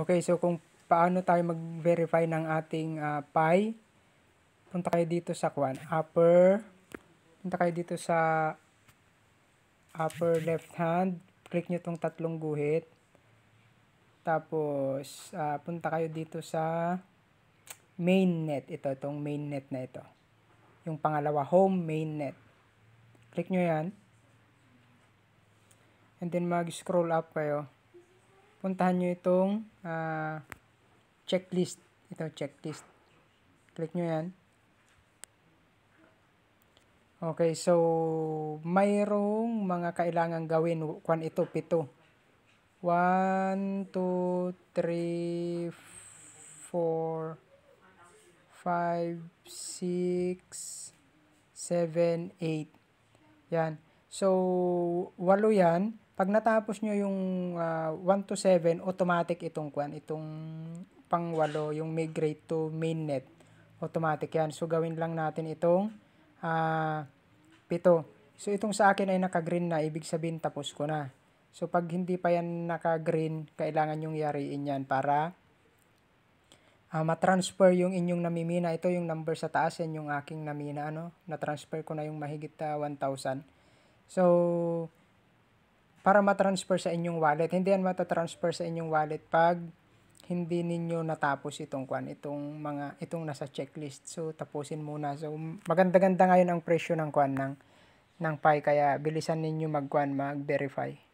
Okay, so kung paano tayo mag-verify ng ating uh, ah, pi, punta kayo dito sa kwan, upper, punta kayo dito sa upper left hand, click nyo tong tatlong guhit, tapos uh, punta kayo dito sa main net, ito, itong main net na ito. Yung pangalawa, home main net. Click nyo yan. And then mag-scroll up kayo puntahan nyo itong uh, checklist. Ito, checklist. Click nyo yan. Okay, so mayroong mga kailangan gawin. Kwan ito, pito. 1, 2, 3, 4, 5, 6, 7, 8. Yan. So, walo yan. Pag natapos nyo yung uh, to 7, automatic itong kwan, itong pangwalo, yung migrate to mainnet. Automatic yan. So, gawin lang natin itong uh, So, itong sa akin ay naka-green na. Ibig sabihin, tapos ko na. So, pag hindi pa yan naka-green, kailangan yung yariin yan para uh, matransfer yung inyong namimina. Ito yung number sa taas, yan yung aking namina. Ano? Na-transfer ko na yung mahigit uh, 1,000. So, para matransfer sa inyong wallet, hindi yan matatransfer sa inyong wallet pag hindi ninyo natapos itong kwan, itong mga itong nasa checklist. So tapusin muna. So maganda-ganda ngayon ang presyo ng kwan ng ng Pi kaya bilisan ninyo mag magkwan mag-verify.